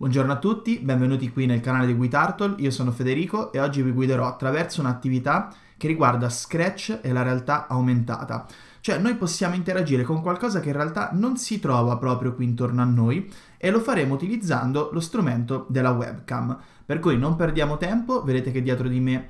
Buongiorno a tutti, benvenuti qui nel canale di WeTurtle, io sono Federico e oggi vi guiderò attraverso un'attività che riguarda Scratch e la realtà aumentata. Cioè noi possiamo interagire con qualcosa che in realtà non si trova proprio qui intorno a noi e lo faremo utilizzando lo strumento della webcam. Per cui non perdiamo tempo, vedete che dietro di me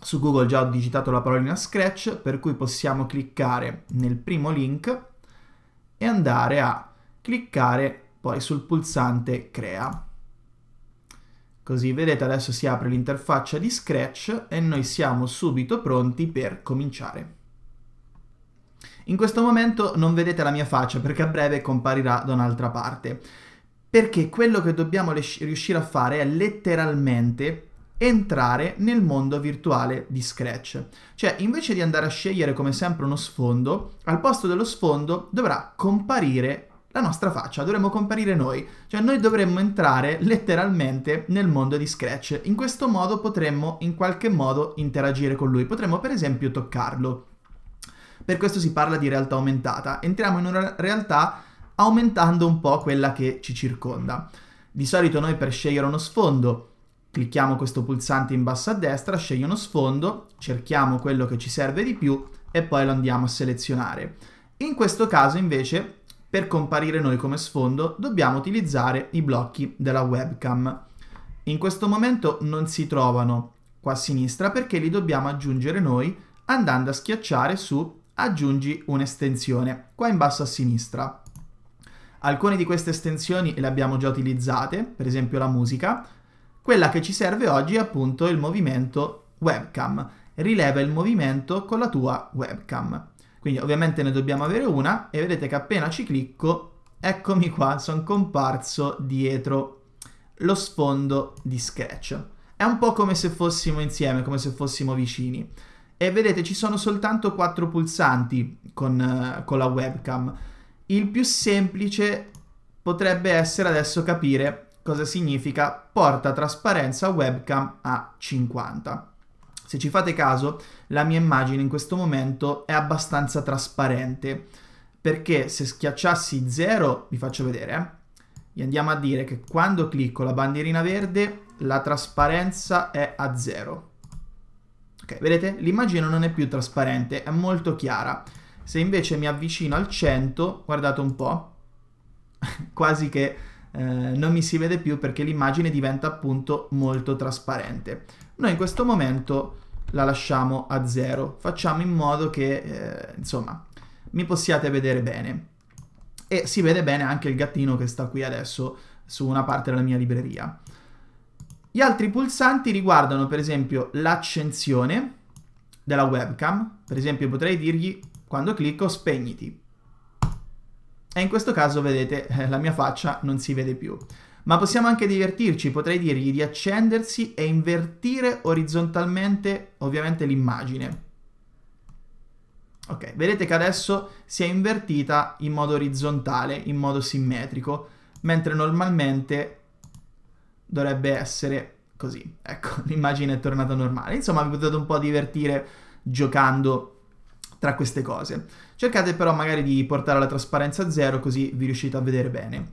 su Google già ho digitato la parolina Scratch, per cui possiamo cliccare nel primo link e andare a cliccare poi sul pulsante crea. Così vedete adesso si apre l'interfaccia di Scratch e noi siamo subito pronti per cominciare. In questo momento non vedete la mia faccia perché a breve comparirà da un'altra parte, perché quello che dobbiamo riuscire a fare è letteralmente entrare nel mondo virtuale di Scratch. Cioè, invece di andare a scegliere come sempre uno sfondo, al posto dello sfondo dovrà comparire la nostra faccia, dovremmo comparire noi, cioè noi dovremmo entrare letteralmente nel mondo di Scratch. In questo modo potremmo in qualche modo interagire con lui, potremmo per esempio toccarlo. Per questo si parla di realtà aumentata. Entriamo in una realtà aumentando un po' quella che ci circonda. Di solito noi per scegliere uno sfondo clicchiamo questo pulsante in basso a destra, scegli uno sfondo, cerchiamo quello che ci serve di più e poi lo andiamo a selezionare. In questo caso invece per comparire noi come sfondo dobbiamo utilizzare i blocchi della webcam. In questo momento non si trovano qua a sinistra perché li dobbiamo aggiungere noi andando a schiacciare su aggiungi un'estensione qua in basso a sinistra. Alcune di queste estensioni le abbiamo già utilizzate, per esempio la musica. Quella che ci serve oggi è appunto il movimento webcam. Rileva il movimento con la tua webcam. Quindi ovviamente ne dobbiamo avere una e vedete che appena ci clicco, eccomi qua, sono comparso dietro lo sfondo di Sketch. È un po' come se fossimo insieme, come se fossimo vicini. E vedete, ci sono soltanto quattro pulsanti con, eh, con la webcam. Il più semplice potrebbe essere adesso capire cosa significa porta trasparenza webcam a 50. Se ci fate caso, la mia immagine in questo momento è abbastanza trasparente, perché se schiacciassi 0, vi faccio vedere, eh, andiamo a dire che quando clicco la bandierina verde, la trasparenza è a 0. Ok, vedete? L'immagine non è più trasparente, è molto chiara. Se invece mi avvicino al 100, guardate un po', quasi che eh, non mi si vede più perché l'immagine diventa appunto molto trasparente. Noi in questo momento la lasciamo a zero. Facciamo in modo che, eh, insomma, mi possiate vedere bene. E si vede bene anche il gattino che sta qui adesso su una parte della mia libreria. Gli altri pulsanti riguardano per esempio l'accensione della webcam. Per esempio potrei dirgli quando clicco spegniti. E in questo caso vedete eh, la mia faccia non si vede più ma possiamo anche divertirci, potrei dirgli di accendersi e invertire orizzontalmente ovviamente l'immagine. Ok, vedete che adesso si è invertita in modo orizzontale, in modo simmetrico, mentre normalmente dovrebbe essere così. Ecco, l'immagine è tornata normale. Insomma, vi potete un po' divertire giocando tra queste cose. Cercate però magari di portare la trasparenza a zero così vi riuscite a vedere bene.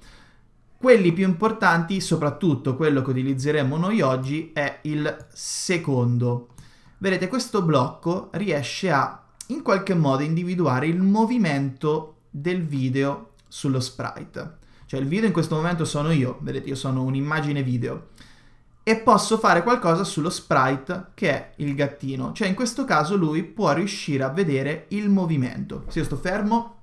Quelli più importanti, soprattutto quello che utilizzeremo noi oggi, è il secondo. Vedete, questo blocco riesce a in qualche modo individuare il movimento del video sullo sprite. Cioè il video in questo momento sono io, vedete, io sono un'immagine video e posso fare qualcosa sullo sprite che è il gattino. Cioè in questo caso lui può riuscire a vedere il movimento. Se io sto fermo,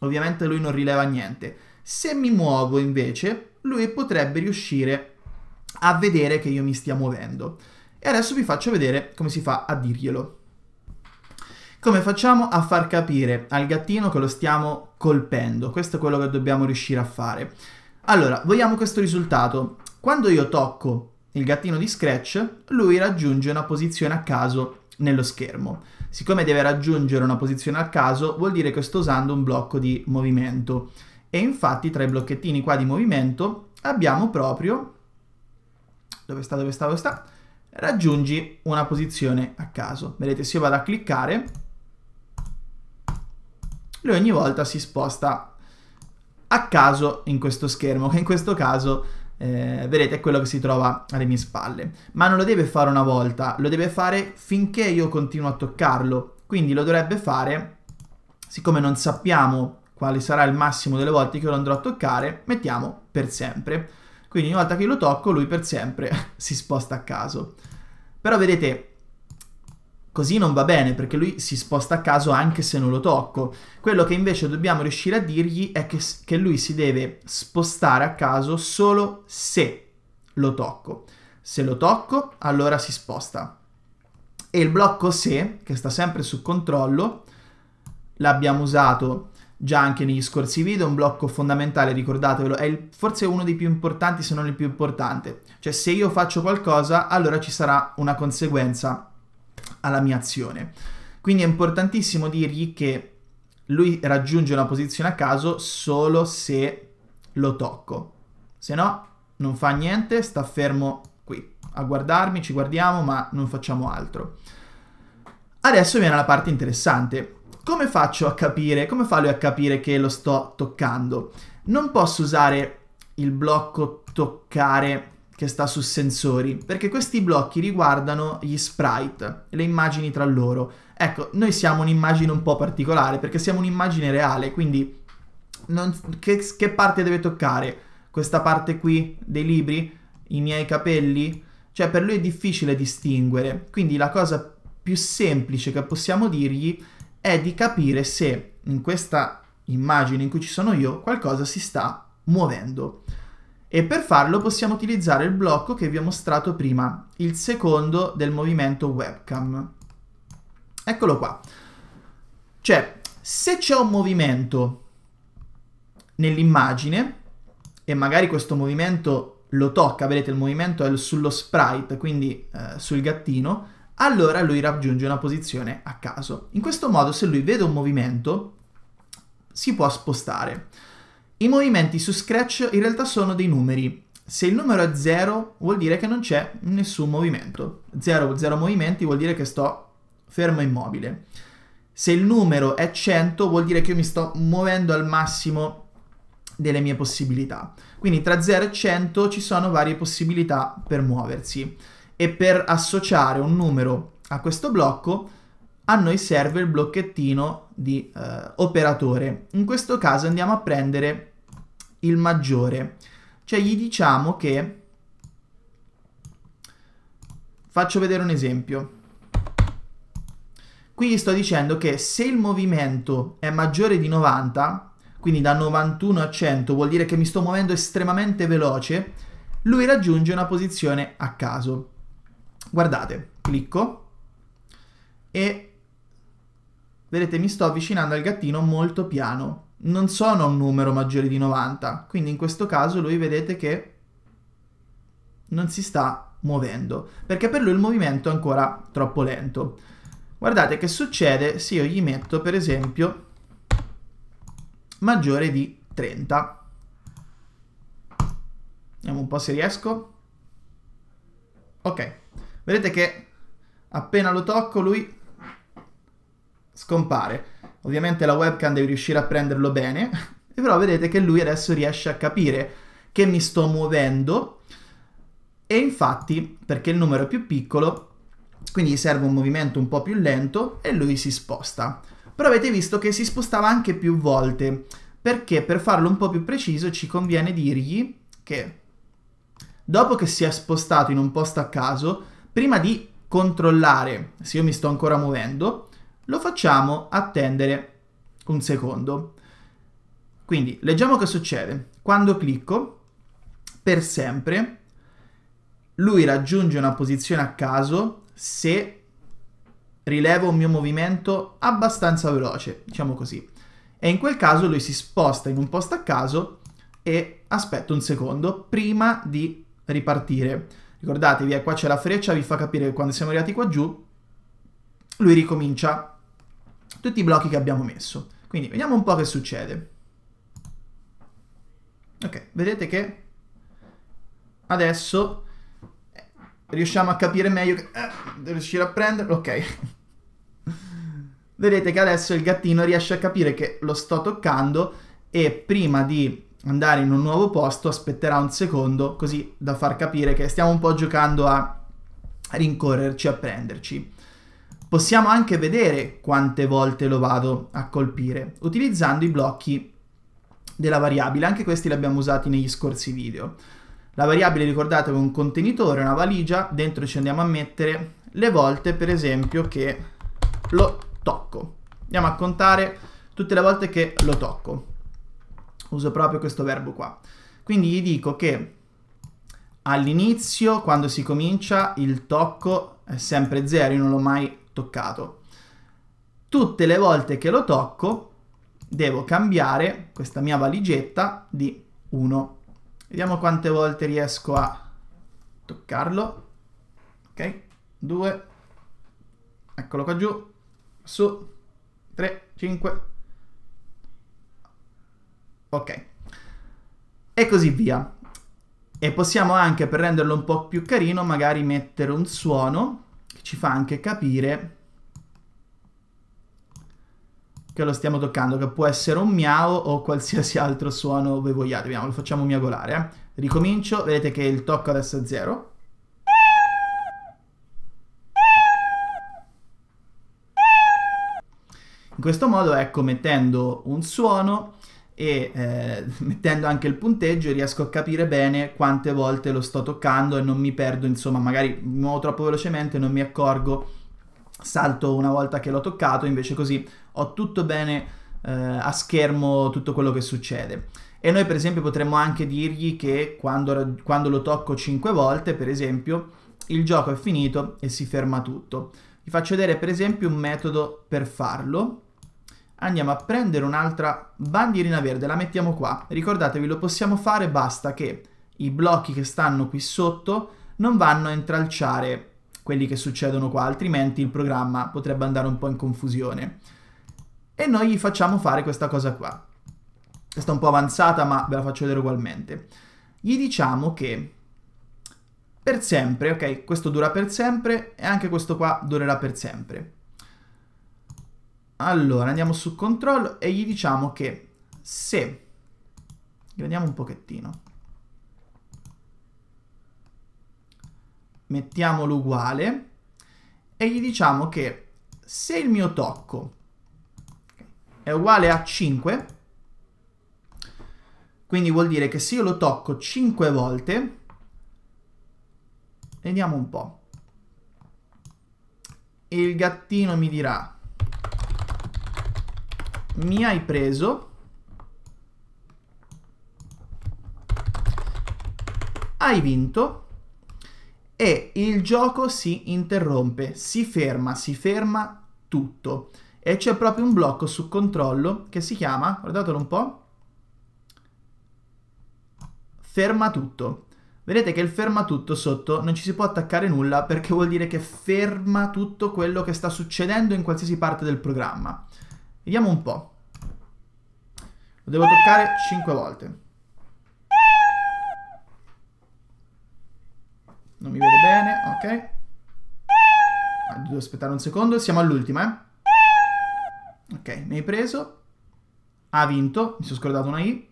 ovviamente lui non rileva niente. Se mi muovo invece, lui potrebbe riuscire a vedere che io mi stia muovendo. E adesso vi faccio vedere come si fa a dirglielo. Come facciamo a far capire al gattino che lo stiamo colpendo? Questo è quello che dobbiamo riuscire a fare. Allora, vogliamo questo risultato. Quando io tocco il gattino di Scratch, lui raggiunge una posizione a caso nello schermo. Siccome deve raggiungere una posizione a caso, vuol dire che sto usando un blocco di movimento. E infatti tra i blocchettini qua di movimento abbiamo proprio... Dove sta, dove sta, dove sta? Raggiungi una posizione a caso. Vedete, se io vado a cliccare, lui ogni volta si sposta a caso in questo schermo, che in questo caso eh, vedete è quello che si trova alle mie spalle. Ma non lo deve fare una volta, lo deve fare finché io continuo a toccarlo. Quindi lo dovrebbe fare, siccome non sappiamo quale sarà il massimo delle volte che lo andrò a toccare, mettiamo per sempre. Quindi ogni volta che lo tocco lui per sempre si sposta a caso. Però vedete, così non va bene perché lui si sposta a caso anche se non lo tocco. Quello che invece dobbiamo riuscire a dirgli è che, che lui si deve spostare a caso solo se lo tocco. Se lo tocco, allora si sposta. E il blocco se, che sta sempre su controllo, l'abbiamo usato già anche negli scorsi video, un blocco fondamentale, ricordatevelo, è il, forse uno dei più importanti se non il più importante. Cioè se io faccio qualcosa, allora ci sarà una conseguenza alla mia azione. Quindi è importantissimo dirgli che lui raggiunge una posizione a caso solo se lo tocco. Se no non fa niente, sta fermo qui a guardarmi, ci guardiamo, ma non facciamo altro. Adesso viene la parte interessante come faccio a capire, come fa lui a capire che lo sto toccando? Non posso usare il blocco toccare che sta su sensori, perché questi blocchi riguardano gli sprite, le immagini tra loro. Ecco, noi siamo un'immagine un po' particolare, perché siamo un'immagine reale, quindi non, che, che, parte deve toccare? Questa parte qui dei libri? I miei capelli? Cioè, per lui è difficile distinguere, quindi la cosa più semplice che possiamo dirgli è è di capire se in questa immagine in cui ci sono io qualcosa si sta muovendo. E per farlo possiamo utilizzare il blocco che vi ho mostrato prima, il secondo del movimento webcam. Eccolo qua. Cioè, se c'è un movimento nell'immagine, e magari questo movimento lo tocca, vedete il movimento è sullo sprite, quindi eh, sul gattino, allora lui raggiunge una posizione a caso. In questo modo, se lui vede un movimento, si può spostare. I movimenti su Scratch in realtà sono dei numeri. Se il numero è 0 vuol dire che non c'è nessun movimento. 0 0 movimenti vuol dire che sto fermo e immobile. Se il numero è 100 vuol dire che io mi sto muovendo al massimo delle mie possibilità. Quindi tra 0 e 100 ci sono varie possibilità per muoversi e per associare un numero a questo blocco a noi serve il blocchettino di eh, operatore. In questo caso andiamo a prendere il maggiore, cioè gli diciamo che, faccio vedere un esempio, qui gli sto dicendo che se il movimento è maggiore di 90, quindi da 91 a 100 vuol dire che mi sto muovendo estremamente veloce, lui raggiunge una posizione a caso. Guardate, clicco e vedete mi sto avvicinando al gattino molto piano. Non sono un numero maggiore di 90, quindi in questo caso lui vedete che non si sta muovendo, perché per lui il movimento è ancora troppo lento. Guardate che succede se io gli metto per esempio maggiore di 30. Vediamo un po' se riesco. Ok, Vedete che appena lo tocco lui scompare. Ovviamente la webcam deve riuscire a prenderlo bene, e però vedete che lui adesso riesce a capire che mi sto muovendo e infatti, perché il numero è più piccolo, quindi gli serve un movimento un po' più lento e lui si sposta. Però avete visto che si spostava anche più volte, perché per farlo un po' più preciso ci conviene dirgli che dopo che si è spostato in un posto a caso, prima di controllare se io mi sto ancora muovendo, lo facciamo attendere un secondo. Quindi leggiamo che succede. Quando clicco, per sempre, lui raggiunge una posizione a caso se rilevo un mio movimento abbastanza veloce, diciamo così. E in quel caso lui si sposta in un posto a caso e aspetto un secondo prima di ripartire. Ricordatevi, eh, qua c'è la freccia, vi fa capire che quando siamo arrivati qua giù, lui ricomincia tutti i blocchi che abbiamo messo. Quindi vediamo un po' che succede. Ok, vedete che adesso eh, riusciamo a capire meglio, che, eh, riuscire a prenderlo, ok. vedete che adesso il gattino riesce a capire che lo sto toccando e prima di andare in un nuovo posto aspetterà un secondo, così da far capire che stiamo un po' giocando a rincorrerci, a prenderci. Possiamo anche vedere quante volte lo vado a colpire, utilizzando i blocchi della variabile, anche questi li abbiamo usati negli scorsi video. La variabile, ricordate, è un contenitore, una valigia, dentro ci andiamo a mettere le volte, per esempio, che lo tocco. Andiamo a contare tutte le volte che lo tocco uso proprio questo verbo qua. Quindi gli dico che all'inizio, quando si comincia, il tocco è sempre zero, io non l'ho mai toccato. Tutte le volte che lo tocco, devo cambiare questa mia valigetta di 1. Vediamo quante volte riesco a toccarlo. Ok, 2, eccolo qua giù, su, 3, 5, Ok. E così via. E possiamo anche, per renderlo un po' più carino, magari mettere un suono che ci fa anche capire che lo stiamo toccando, che può essere un miau o qualsiasi altro suono voi vogliate. Vediamo, lo facciamo miagolare. Eh. Ricomincio, vedete che il tocco adesso è zero. In questo modo, ecco, mettendo un suono e eh, mettendo anche il punteggio riesco a capire bene quante volte lo sto toccando e non mi perdo, insomma, magari muovo troppo velocemente, non mi accorgo, salto una volta che l'ho toccato, invece così ho tutto bene eh, a schermo tutto quello che succede. E noi per esempio potremmo anche dirgli che quando, quando lo tocco 5 volte, per esempio, il gioco è finito e si ferma tutto. Vi faccio vedere per esempio un metodo per farlo andiamo a prendere un'altra bandierina verde, la mettiamo qua. Ricordatevi, lo possiamo fare, basta che i blocchi che stanno qui sotto non vanno a intralciare quelli che succedono qua, altrimenti il programma potrebbe andare un po' in confusione. E noi gli facciamo fare questa cosa qua. Questa è un po' avanzata, ma ve la faccio vedere ugualmente. Gli diciamo che per sempre, ok, questo dura per sempre e anche questo qua durerà per sempre. Allora, andiamo su control e gli diciamo che se... Gradiamo un pochettino. Mettiamo l'uguale e gli diciamo che se il mio tocco è uguale a 5, quindi vuol dire che se io lo tocco 5 volte, vediamo un po', il gattino mi dirà mi hai preso hai vinto e il gioco si interrompe, si ferma, si ferma tutto. E c'è proprio un blocco su controllo che si chiama, guardatelo un po', ferma tutto. Vedete che il ferma tutto sotto non ci si può attaccare nulla perché vuol dire che ferma tutto quello che sta succedendo in qualsiasi parte del programma. Vediamo un po'. Lo devo toccare 5 volte. Non mi vede bene, ok. Ah, devo aspettare un secondo, siamo all'ultima, eh. Ok, mi hai preso. Ha vinto, mi sono scordato una I.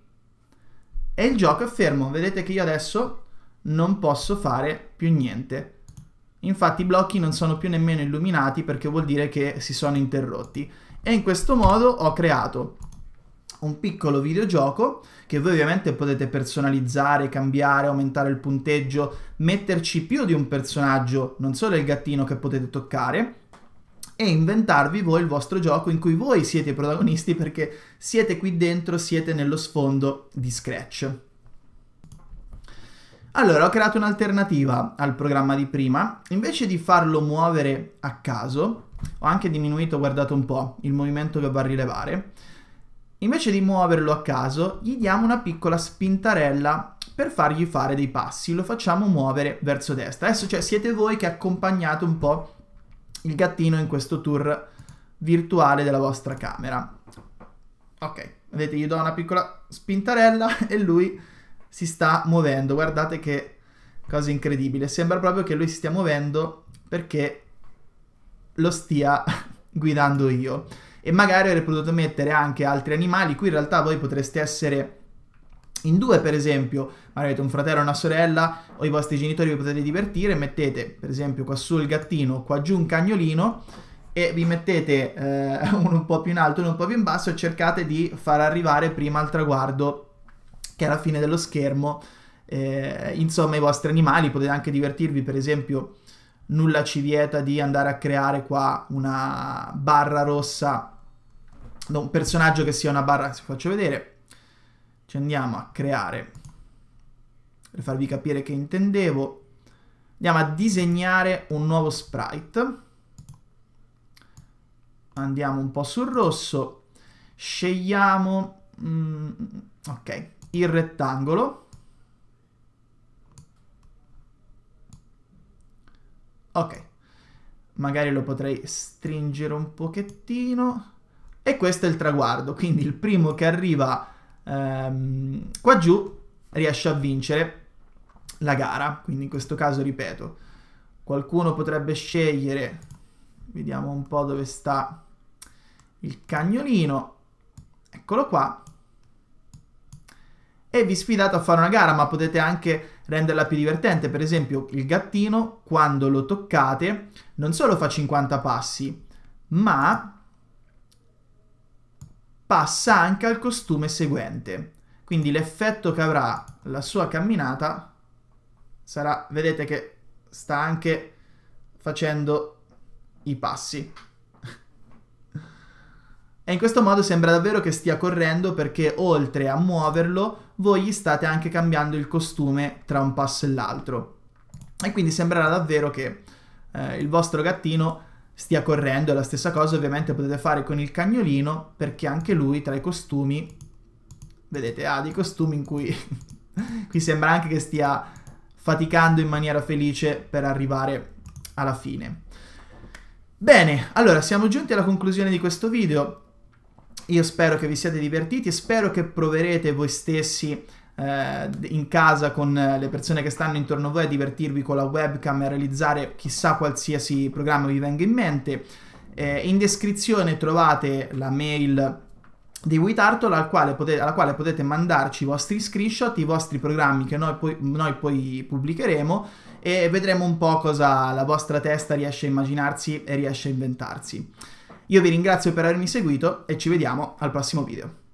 E il gioco è fermo. Vedete che io adesso non posso fare più niente. Infatti i blocchi non sono più nemmeno illuminati perché vuol dire che si sono interrotti e in questo modo ho creato un piccolo videogioco che voi ovviamente potete personalizzare, cambiare, aumentare il punteggio, metterci più di un personaggio, non solo il gattino che potete toccare, e inventarvi voi il vostro gioco in cui voi siete i protagonisti perché siete qui dentro, siete nello sfondo di Scratch. Allora, ho creato un'alternativa al programma di prima. Invece di farlo muovere a caso, ho anche diminuito, guardate un po', il movimento che va a rilevare. Invece di muoverlo a caso, gli diamo una piccola spintarella per fargli fare dei passi, lo facciamo muovere verso destra. Adesso cioè, siete voi che accompagnate un po' il gattino in questo tour virtuale della vostra camera. Ok, vedete, gli do una piccola spintarella e lui si sta muovendo. Guardate che cosa incredibile, sembra proprio che lui si stia muovendo perché lo stia guidando io. E magari avrei potuto mettere anche altri animali, qui in realtà voi potreste essere in due per esempio, magari avete un fratello e una sorella o i vostri genitori vi potete divertire, mettete per esempio qua su il gattino, qua giù un cagnolino e vi mettete eh, uno un po' più in alto uno un po' più in basso e cercate di far arrivare prima al traguardo che è la fine dello schermo, eh, insomma i vostri animali, potete anche divertirvi per esempio nulla ci vieta di andare a creare qua una barra rossa, no, un personaggio che sia una barra, se faccio vedere, ci andiamo a creare, per farvi capire che intendevo, andiamo a disegnare un nuovo sprite, andiamo un po' sul rosso, scegliamo, mm, ok, il rettangolo, Ok, magari lo potrei stringere un pochettino. E questo è il traguardo, quindi il primo che arriva ehm, qua giù riesce a vincere la gara. Quindi in questo caso, ripeto, qualcuno potrebbe scegliere, vediamo un po' dove sta il cagnolino, eccolo qua, e vi sfidate a fare una gara, ma potete anche renderla più divertente. Per esempio, il gattino, quando lo toccate, non solo fa 50 passi, ma passa anche al costume seguente. Quindi l'effetto che avrà la sua camminata sarà, vedete che sta anche facendo i passi. E in questo modo sembra davvero che stia correndo perché oltre a muoverlo voi gli state anche cambiando il costume tra un passo e l'altro. E quindi sembrerà davvero che eh, il vostro gattino stia correndo. La stessa cosa ovviamente potete fare con il cagnolino perché anche lui tra i costumi, vedete, ha dei costumi in cui qui sembra anche che stia faticando in maniera felice per arrivare alla fine. Bene, allora siamo giunti alla conclusione di questo video. Io spero che vi siate divertiti, spero che proverete voi stessi eh, in casa con eh, le persone che stanno intorno a voi a divertirvi con la webcam e a realizzare chissà qualsiasi programma vi venga in mente. Eh, in descrizione trovate la mail di WeTartle alla quale, potete, alla quale potete mandarci i vostri screenshot, i vostri programmi che noi poi, noi poi, pubblicheremo e vedremo un po' cosa la vostra testa riesce a immaginarsi e riesce a inventarsi. Io vi ringrazio per avermi seguito e ci vediamo al prossimo video.